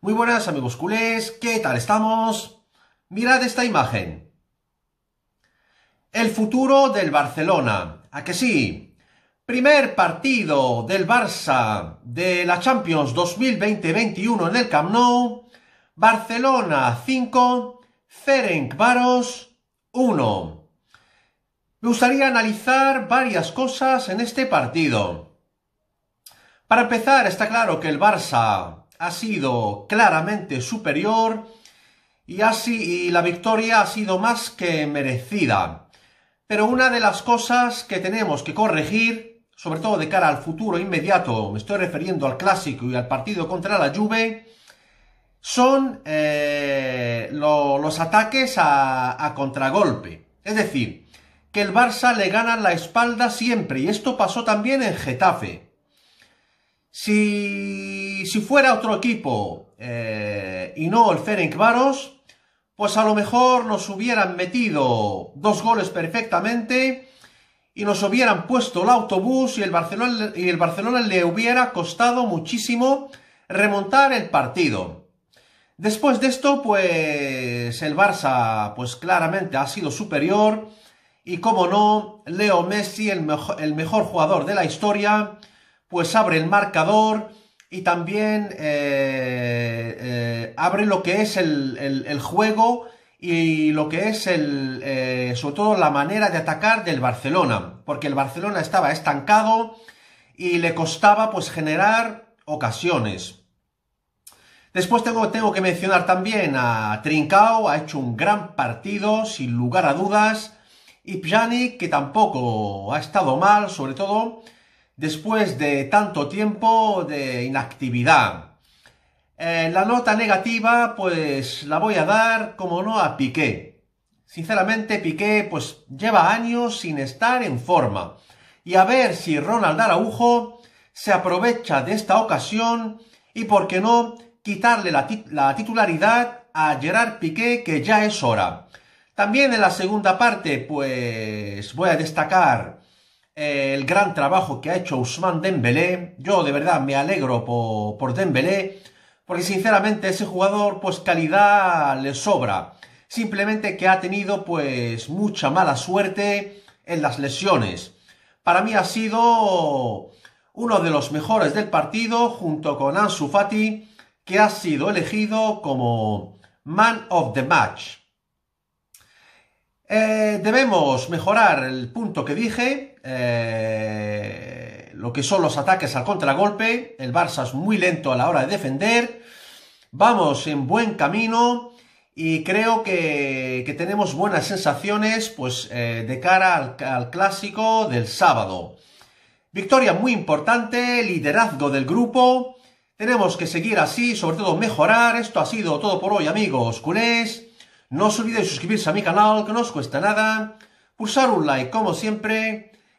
Muy buenas amigos culés, ¿qué tal estamos? Mirad esta imagen. El futuro del Barcelona. ¿A que sí? Primer partido del Barça de la Champions 2020-21 en el Camp Nou. Barcelona 5, Varos 1. Me gustaría analizar varias cosas en este partido. Para empezar, está claro que el Barça ha sido claramente superior y, así, la victoria ha sido más que merecida. Pero una de las cosas que tenemos que corregir, sobre todo de cara al futuro inmediato, me estoy refiriendo al clásico y al partido contra la Juve, son eh, los ataques a, a contragolpe. Es decir, que el Barça le gana la espalda siempre, y esto pasó también en Getafe. Si, fuera otro equipo eh, y no el Ferenc Varos, pues a lo mejor nos hubieran metido dos goles perfectamente y nos hubieran puesto el autobús y el Barcelona, le hubiera costado muchísimo remontar el partido. Después de esto, pues el Barça, pues claramente ha sido superior. Y como no, Leo Messi, el mejor, jugador de la historia, pues abre el marcador y también eh, eh, abre lo que es el, juego y lo que es el, eh, sobre todo la manera de atacar del Barcelona, porque el Barcelona estaba estancado y le costaba pues generar ocasiones. Después tengo, tengo que mencionar también a Trincao, ha hecho un gran partido, sin lugar a dudas, y Pjanic, que tampoco ha estado mal, sobre todo después de tanto tiempo de inactividad. Eh, la nota negativa, pues la voy a dar, como no, a Piqué. Sinceramente, Piqué, pues lleva años sin estar en forma. Y a ver si Ronald Araujo se aprovecha de esta ocasión y, por qué no, quitarle la, la titularidad a Gerard Piqué, que ya es hora. También en la segunda parte, pues voy a destacar el gran trabajo que ha hecho Usman Dembélé. Yo de verdad me alegro por, por Dembélé, porque sinceramente ese jugador pues calidad le sobra. Simplemente que ha tenido pues mucha mala suerte en las lesiones. Para mí ha sido uno de los mejores del partido junto con Ansu Fati, que ha sido elegido como Man of the Match. Eh, debemos mejorar el punto que dije, eh, lo que son los ataques al contragolpe. El Barça es muy lento a la hora de defender. Vamos en buen camino y creo que, tenemos buenas sensaciones pues, eh, de cara al, clásico del sábado. Victoria muy importante, liderazgo del grupo. Tenemos que seguir así, sobre todo mejorar. Esto ha sido todo por hoy, amigos culés. No os olvidéis suscribirse a mi canal, que no os cuesta nada. Pulsar un like, como siempre